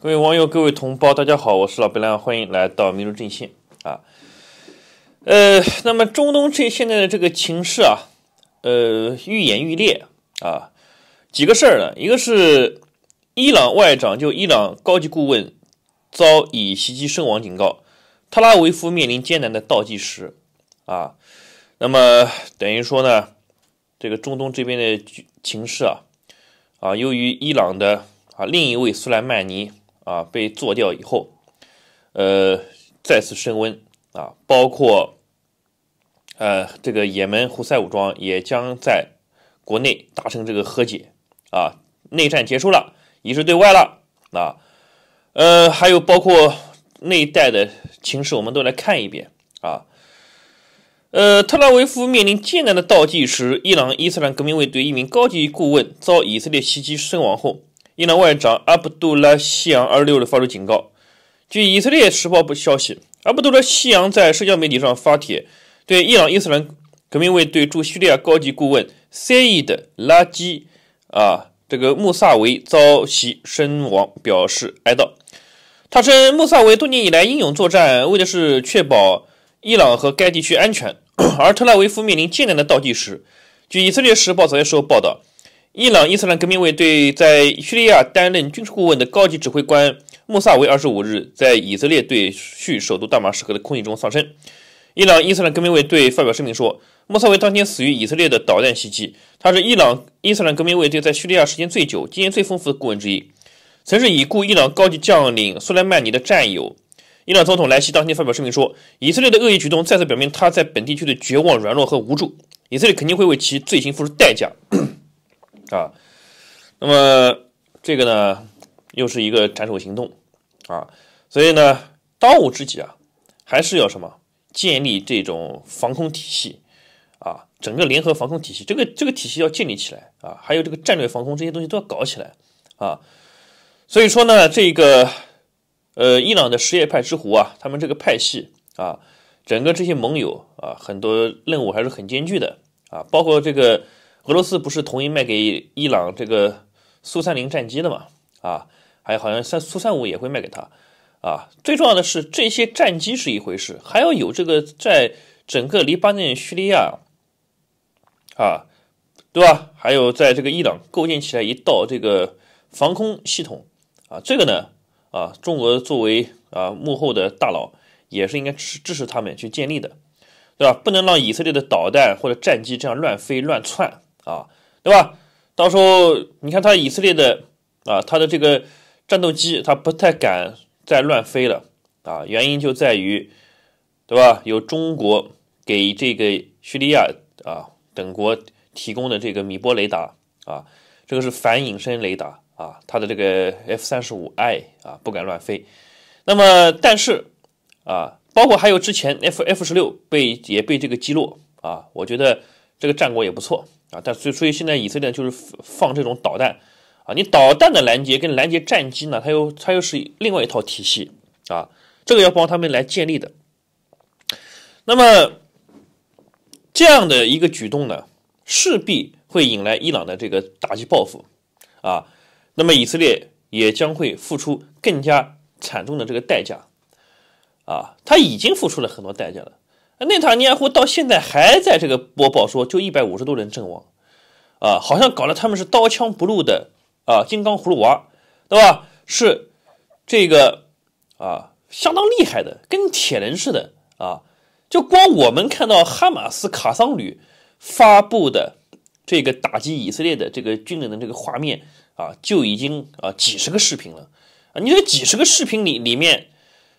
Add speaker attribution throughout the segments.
Speaker 1: 各位网友，各位同胞，大家好，我是老白兰，欢迎来到民族阵线啊。呃，那么中东这现在的这个情势啊，呃，愈演愈烈啊。几个事儿呢，一个是伊朗外长就伊朗高级顾问遭以袭击身亡警告，特拉维夫面临艰难的倒计时啊。那么等于说呢，这个中东这边的情势啊，啊，由于伊朗的啊另一位苏莱曼尼。啊，被做掉以后，呃，再次升温啊，包括呃，这个也门胡塞武装也将在国内达成这个和解啊，内战结束了，也是对外了啊，呃，还有包括那一带的情势，我们都来看一遍啊。呃，特拉维夫面临艰难的倒计时，伊朗伊斯兰革命卫队一名高级顾问遭以色列袭击身亡后。伊朗外长阿卜杜拉希扬二六日发出警告。据以色列时报不消息，阿卜杜拉希扬在社交媒体上发帖，对伊朗伊斯兰革命卫队驻叙利亚高级顾问 a 义的拉基啊这个穆萨维遭袭身亡表示哀悼。他称穆萨维多年以来英勇作战，为的是确保伊朗和该地区安全，而特拉维夫面临艰难的倒计时。据以色列时报早些时候报道。伊朗伊斯兰革命卫队在叙利亚担任军事顾问的高级指挥官穆萨维二十五日在以色列对叙首都大马士革的空袭中丧生。伊朗伊斯兰革命卫队发表声明说，穆萨维当天死于以色列的导弹袭击。他是伊朗伊斯兰革命卫队在叙利亚时间最久、经验最丰富的顾问之一，曾是已故伊朗高级将领苏莱曼尼的战友。伊朗总统莱西当天发表声明说，以色列的恶意举动再次表明他在本地区的绝望、软弱和无助。以色列肯定会为其罪行付出代价。啊，那么这个呢，又是一个斩首行动啊，所以呢，当务之急啊，还是要什么建立这种防空体系啊，整个联合防空体系，这个这个体系要建立起来啊，还有这个战略防空这些东西都要搞起来啊，所以说呢，这个呃，伊朗的什叶派之湖啊，他们这个派系啊，整个这些盟友啊，很多任务还是很艰巨的啊，包括这个。俄罗斯不是同意卖给伊朗这个苏三零战机的吗？啊，还有好像三苏三五也会卖给他啊。最重要的是这些战机是一回事，还要有这个在整个黎巴嫩、叙利亚，啊，对吧？还有在这个伊朗构建起来一道这个防空系统啊，这个呢，啊，中俄作为啊幕后的大佬，也是应该支支持他们去建立的，对吧？不能让以色列的导弹或者战机这样乱飞乱窜。啊，对吧？到时候你看他以色列的啊，他的这个战斗机，他不太敢再乱飞了啊。原因就在于，对吧？有中国给这个叙利亚啊等国提供的这个米波雷达啊，这个是反隐身雷达啊，他的这个 F 三十五 I 啊不敢乱飞。那么，但是啊，包括还有之前 F F 十六被也被这个击落啊，我觉得这个战果也不错。啊，但所所以现在以色列就是放这种导弹，啊，你导弹的拦截跟拦截战机呢，它又它又是另外一套体系啊，这个要帮他们来建立的。那么这样的一个举动呢，势必会引来伊朗的这个打击报复，啊，那么以色列也将会付出更加惨重的这个代价，啊，他已经付出了很多代价了。内塔尼亚胡到现在还在这个播报说，就一百五十多人阵亡，啊，好像搞得他们是刀枪不入的啊，金刚葫芦娃，对吧？是这个啊，相当厉害的，跟铁人似的啊。就光我们看到哈马斯卡桑旅发布的这个打击以色列的这个军人的这个画面啊，就已经啊几十个视频了啊。你这几十个视频里里面，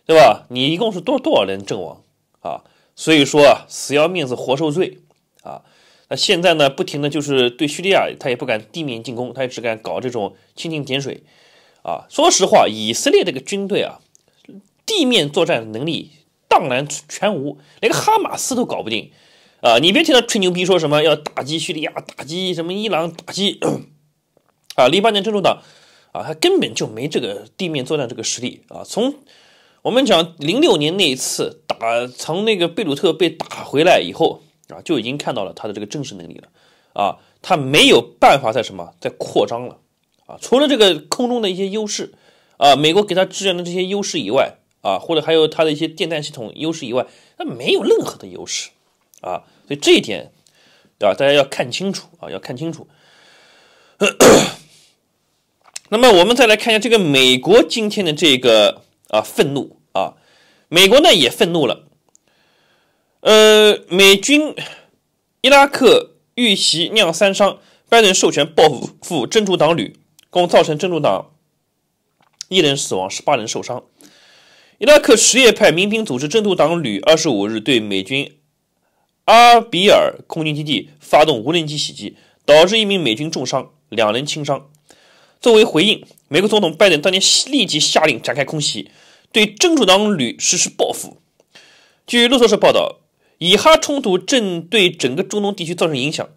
Speaker 1: 对吧？你一共是多多少人阵亡啊？所以说啊，死要面子活受罪啊！那现在呢，不停的就是对叙利亚，他也不敢地面进攻，他也只敢搞这种蜻蜓点水啊。说实话，以色列这个军队啊，地面作战能力荡然全无，连个哈马斯都搞不定啊！你别听他吹牛逼，说什么要打击叙利亚，打击什么伊朗，打击 啊！零八年珍珠党啊，他根本就没这个地面作战这个实力啊！从我们讲零六年那一次打，从那个贝鲁特被打回来以后啊，就已经看到了他的这个军事能力了，啊，他没有办法再什么再扩张了，啊，除了这个空中的一些优势，啊，美国给他支援的这些优势以外，啊，或者还有他的一些电弹系统优势以外，他没有任何的优势，啊，所以这一点，对吧？大家要看清楚啊，要看清楚。那么我们再来看一下这个美国今天的这个。啊，愤怒啊！美国呢也愤怒了。呃，美军伊拉克遇袭酿三伤，拜登授权报复真主党旅，共造成真主党一人死亡，十八人受伤。伊拉克什叶派民兵组织真主党旅二十五日对美军阿比尔空军基地发动无人机袭击，导致一名美军重伤，两人轻伤。作为回应，美国总统拜登当天立即下令展开空袭，对真主党旅实施报复。据路透社报道，以哈冲突正对整个中东地区造成影响。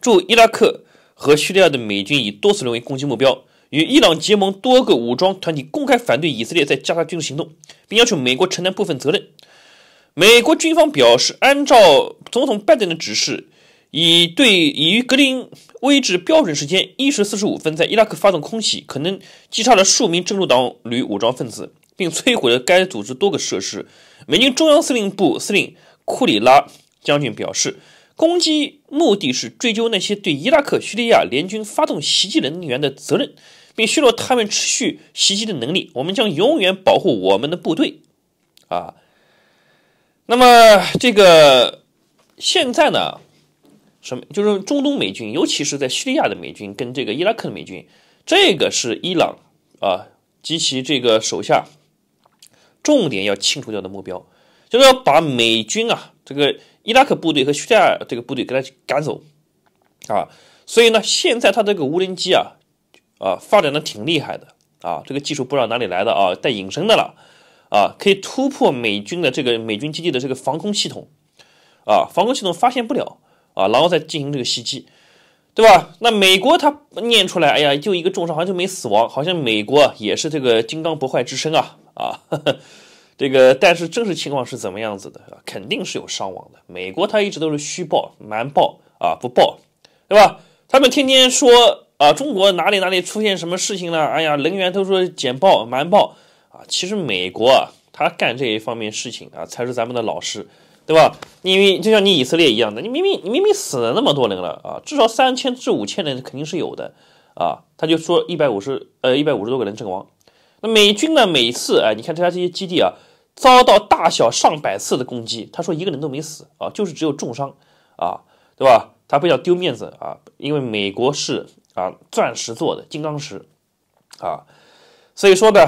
Speaker 1: 驻伊拉克和叙利亚的美军已多次沦为攻击目标。与伊朗结盟多个武装团体公开反对以色列在加沙军事行动，并要求美国承担部分责任。美国军方表示，按照总统拜登的指示。以对以于格林威治标准时间一时四十五分在伊拉克发动空袭，可能击杀了数名真主党旅武装分子，并摧毁了该组织多个设施。美军中央司令部司令库里拉将军表示：“攻击目的是追究那些对伊拉克叙利亚联军发动袭击人员的责任，并削弱他们持续袭击的能力。我们将永远保护我们的部队。”啊，那么这个现在呢？什么？就是中东美军，尤其是在叙利亚的美军跟这个伊拉克的美军，这个是伊朗啊及其这个手下重点要清除掉的目标，就是要把美军啊这个伊拉克部队和叙利亚这个部队给他赶走啊。所以呢，现在他这个无人机啊啊发展的挺厉害的啊，这个技术不知道哪里来的啊，带隐身的了啊，可以突破美军的这个美军基地的这个防空系统啊，防空系统发现不了。啊，然后再进行这个袭击，对吧？那美国他念出来，哎呀，就一个重伤，好像就没死亡，好像美国也是这个金刚不坏之身啊啊！这个，但是真实情况是怎么样子的？肯定是有伤亡的。美国他一直都是虚报、瞒报啊，不报，对吧？他们天天说啊，中国哪里哪里出现什么事情了？哎呀，人员都说简报、瞒报啊。其实美国啊，他干这一方面事情啊，才是咱们的老师。对吧？你因为就像你以色列一样的，你明明你明明死了那么多人了啊，至少三千至五千人肯定是有的啊。他就说一百五十呃一百五十多个人阵亡，那美军呢每次哎，你看他家这些基地啊，遭到大小上百次的攻击，他说一个人都没死啊，就是只有重伤啊，对吧？他比较丢面子啊，因为美国是啊钻石做的金刚石啊，所以说呢。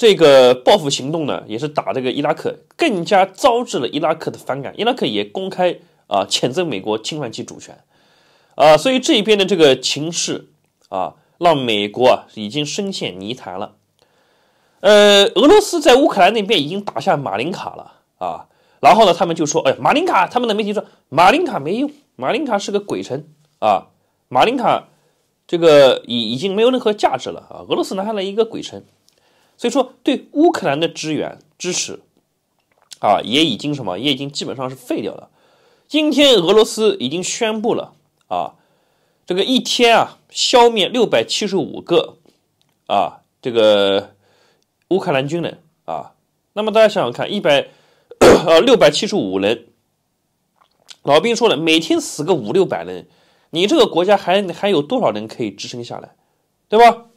Speaker 1: 这个报复行动呢，也是打这个伊拉克，更加招致了伊拉克的反感。伊拉克也公开啊谴责美国侵犯其主权，啊，所以这边的这个情势啊，让美国啊已经深陷泥潭了。呃，俄罗斯在乌克兰那边已经打下马林卡了啊，然后呢，他们就说，哎马林卡，他们的媒体说马林卡没用，马林卡是个鬼城啊，马林卡这个已已经没有任何价值了啊，俄罗斯拿下了一个鬼城。所以说，对乌克兰的支援、支持，啊，也已经什么，也已经基本上是废掉了。今天俄罗斯已经宣布了，啊，这个一天啊消灭六百七十五个，啊，这个乌克兰军人啊。那么大家想想看，一百，呃，六百七十五人，老兵说了，每天死个五六百人，你这个国家还还有多少人可以支撑下来，对吧？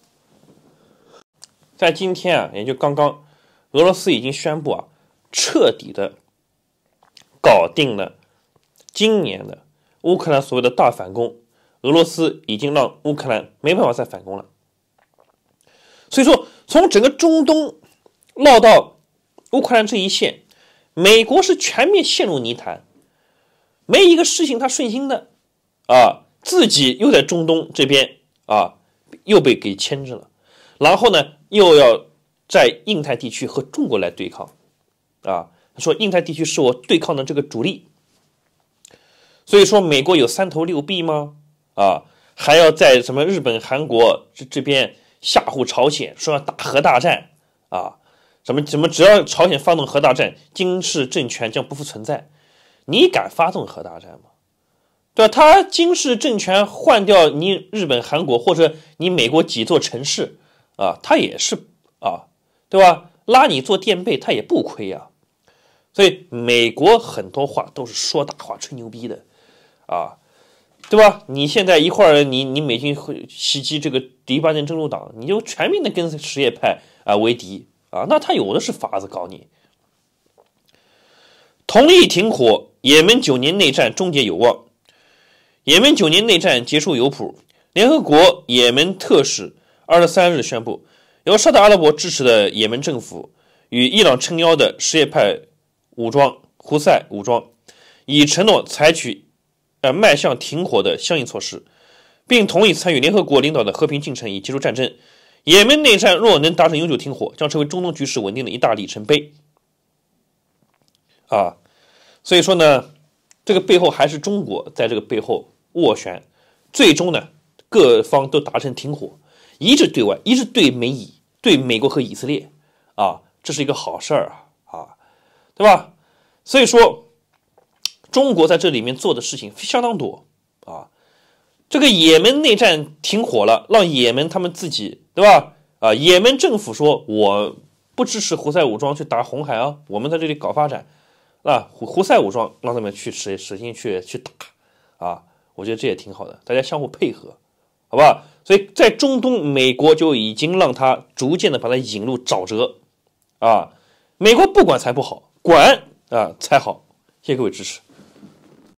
Speaker 1: 在今天啊，也就刚刚，俄罗斯已经宣布啊，彻底的搞定了今年的乌克兰所谓的大反攻。俄罗斯已经让乌克兰没办法再反攻了。所以说，从整个中东落到乌克兰这一线，美国是全面陷入泥潭，没一个事情他顺心的啊，自己又在中东这边啊，又被给牵制了。然后呢，又要在印太地区和中国来对抗，啊，说印太地区是我对抗的这个主力。所以说美国有三头六臂吗？啊，还要在什么日本、韩国这这边吓唬朝鲜，说要打核大战啊？什么什么？只要朝鲜发动核大战，金氏政权将不复存在。你敢发动核大战吗？对吧？他金氏政权换掉你日本、韩国或者你美国几座城市？啊，他也是啊，对吧？拉你做垫背，他也不亏呀。所以美国很多话都是说大话、吹牛逼的，啊，对吧？你现在一会儿你你美军会袭击这个黎巴嫩真主党，你就全面的跟什叶派啊为敌啊，那他有的是法子搞你。同意停火，也门九年内战终结有望，也门九年内战结束有谱。联合国也门特使。二十三日宣布，由沙特阿拉伯支持的也门政府与伊朗撑腰的什叶派武装胡塞武装，已承诺采取，呃，迈向停火的相应措施，并同意参与联合国领导的和平进程以结束战争。也门内战若能达成永久停火，将成为中东局势稳定的一大里程碑。啊，所以说呢，这个背后还是中国在这个背后斡旋，最终呢，各方都达成停火。一致对外，一致对美以对美国和以色列，啊，这是一个好事儿啊，啊，对吧？所以说，中国在这里面做的事情相当多啊。这个也门内战停火了，让也门他们自己，对吧？啊，也门政府说我不支持胡塞武装去打红海啊，我们在这里搞发展，啊，胡胡塞武装让他们去实实行去去打，啊，我觉得这也挺好的，大家相互配合，好吧？所以在中东，美国就已经让他逐渐的把他引入沼泽，啊，美国不管才不好，管啊才好，谢谢各位支持。